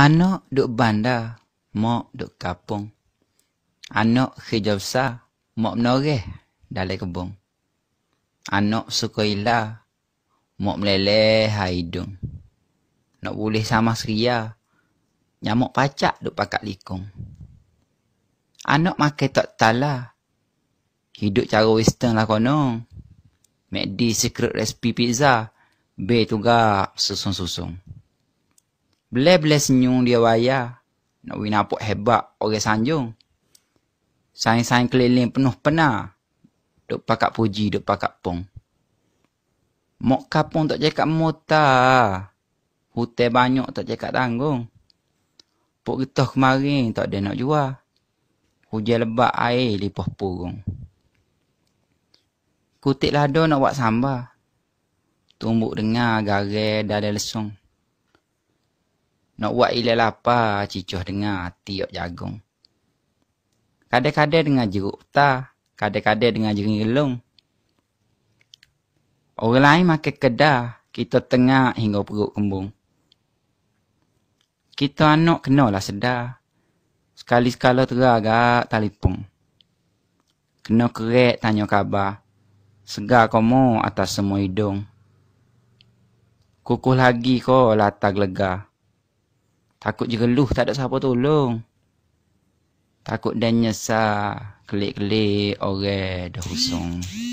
Anak duk bandar, mak duk kapung. Anak kerja besar, mak menoreh dalam kebun. Anak suka ilah, mak meleleh haidung. Nak boleh sama seria, nyamuk pacak duk pakat likung. Anak makai tak tala, hidup cara western lah konong. Mekdi secret recipe pizza, be tugak susung-susung. Bila-bila senyum dia waya, Nak no, winapuk hebat orang sanjung. Sain-sain keliling penuh penah. Duk pakak puji, duk pakak pong. Mok kapung tak cakap mota. Hutai banyak tak cakap tanggung. pok getah kemarin tak ada nak jual. Hujan lebat air lipah purung. Kutik lada nak buat sambal. Tumbuk dengar garai dada lesung. Nak buat ilai lapar, cicuh dengar tiap jagung. Kadang-kadang dengar jeruk petah. Kadang-kadang dengar jering gelung. Orang lain makan kedah. Kita tengah hingga perut kembung. Kita anak kenalah sedar. Sekali-sekala teragak telefon. Kena kerek tanya khabar. Segar kamu atas semua hidung. Kukuh lagi kau latar gelegar. Takut je geluh tak ada siapa tolong. Takut dan nyesa kelik-kelik orang dah usung. Hmm.